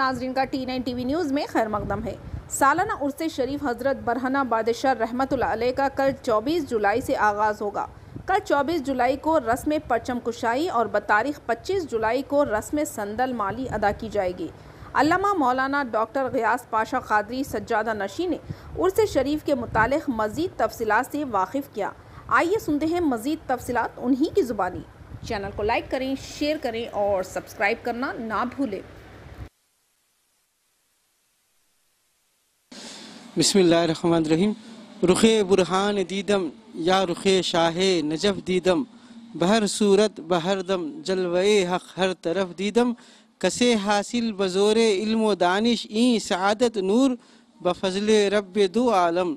नाजरीन का T nine T V news में खैर मकदम है सालाना उर्स शरीफ हज़रत बरहना बादशाह रहमत का कल चौबीस जुलाई से आगाज़ होगा कल चौबीस जुलाई को रस्म परचम कुशाई और बतारीख पच्चीस जुलाई को रस्म संदल माली अदा की जाएगी अलामा मौलाना डॉक्टर गयास पाशा कादरी सज्जादा नशी ने उर्स शरीफ के मुतालिक मज़ीद तफसीत से वाकिफ़ किया आइए सुनते हैं मज़ीद तफसलत उन्हीं की ज़ुबानी चैनल को लाइक करें शेयर करें और सब्सक्राइब करना ना भूलें बसमीम रुख बुरहान दीदम या रुख़े शाह नजब दीदम बहर सूरत बहरदम जलवे हक हर तरफ दीदम कसे हासिल बज़ोरे इल्म दानिश ई सदत नूर बफजल रब दो आलम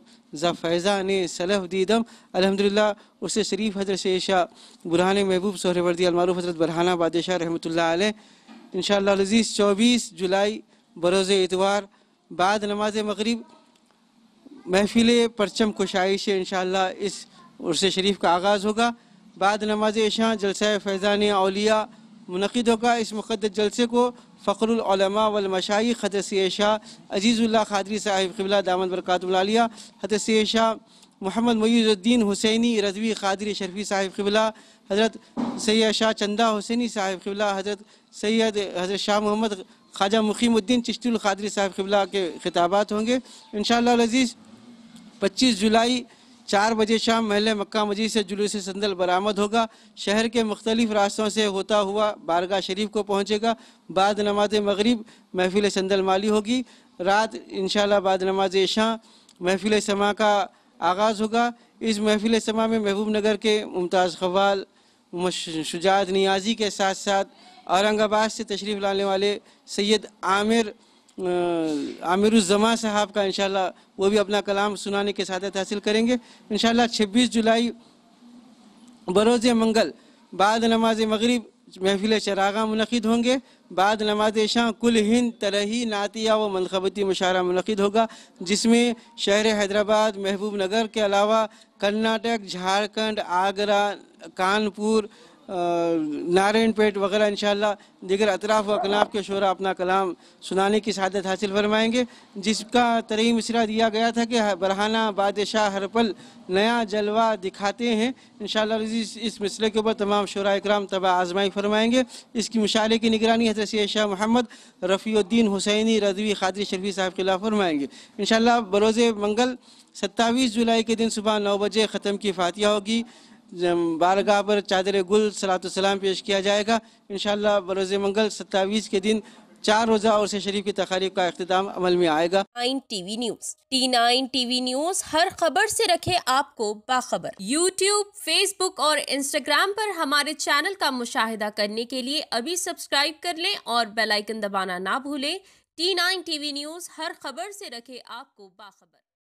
फैज़ा ने सलफ़ दीदम अलहमदिल्ला उस शरीफ हजरत से शाह बुरहान महबूब सोहरेवर्दी अलमारूफ हजरत बरहाना बादशाह रहमत आल इन शजीज़ चौबीस जुलाई बरोज़ एतवार बाद नमाज मगरब महफिल परचम खुशाइश से इनशाला इस उर्स शरीफ का आगाज़ होगा बाद नमाज शाह जलसा फैज़ान अलिया मनद होगा इस मुकद जलसे को फ़खरमा वलमशाही हदसी शाह अजीज़ुल्ला खादरी साहिब खबिला दामद बरकतमालिया हदसी शाह मोहम्मद मयूज़ुद्दीन हुसैनी रजवी खादरी शरफी साहिब खबिला हज़रत सैद शाह चंदा हुसैनी साहिब खबिला हज़रत सैद हज़रत शाह मोहम्मद ख्वाजा मुखीमुद्दीन चिश्तुल खादरी साहिब खबिला के खिताबात होंगे इन शजीज़ 25 जुलाई चार बजे शाम महल मक्का मजीद से जुलूस संदल बरामद होगा शहर के मुख्तलिफ रास्तों से होता हुआ बारगा शरीफ को पहुँचेगा बाद नमाज मगरब महफिल संदल माली होगी रात इन बाद नमाज शाँ महफिल समा का आगाज़ होगा इस महफिल समा में महबूब नगर के मुमताज़ खवाल शुजात नियाजी के साथ साथ औरंगाबाद से तशरीफ़ लाने वाले सैयद आमिर आमिरुज़मा साहब का इंशाल्लाह वो भी अपना कलाम सुनाने के साथ हासिल करेंगे इंशाल्लाह 26 जुलाई बरोज़ मंगल बाद नमाज मगरिब महफिल चरागा मनद होंगे बाद नमाज शाह कुल हिंद तरही नातिया व मनखबती मुशारा मनद होगा जिसमें शहर हैदराबाद महबूब नगर के अलावा कर्नाटक झारखंड आगरा कानपुर नारायण पेट वगैरह इन दिगर अतराफ अकनाब के शोरा अपना कलाम सुनाने की शहादत हासिल फरमाएंगे जिसका तरही मिसरा दिया गया था कि बरहाना बादशाह हर पल नया जलवा दिखाते हैं इन इस, इस मिसरे के ऊपर तमाम शुरा कराम तबा आजमाई फरमाएंगे इसकी मशाले की निगरानी हजरत शाह मोहम्मद रफ़ीद्दीन हुसैनी रजवी खादरी शरफी साहब खिलाफ फरमाएंगे इन बरोज़ मंगल सत्ताईस जुलाई के दिन सुबह नौ बजे ख़त्म की फातिया होगी बारगाह पर चादर गुल सलाम पेश किया जाएगा इन बरोज़ मंगल सत्तावीस के दिन चार रोजा और से शरीफ की तकारीफ का अख्ताम अमल में आएगा nine TV news T nine TV news हर खबर से रखे आपको बाखबर यूट्यूब फेसबुक और इंस्टाग्राम पर हमारे चैनल का मुशाहिदा करने के लिए अभी सब्सक्राइब कर लें और बेलाइकन दबाना ना भूलें टी नाइन टीवी न्यूज हर खबर से रखे आपको बाखबर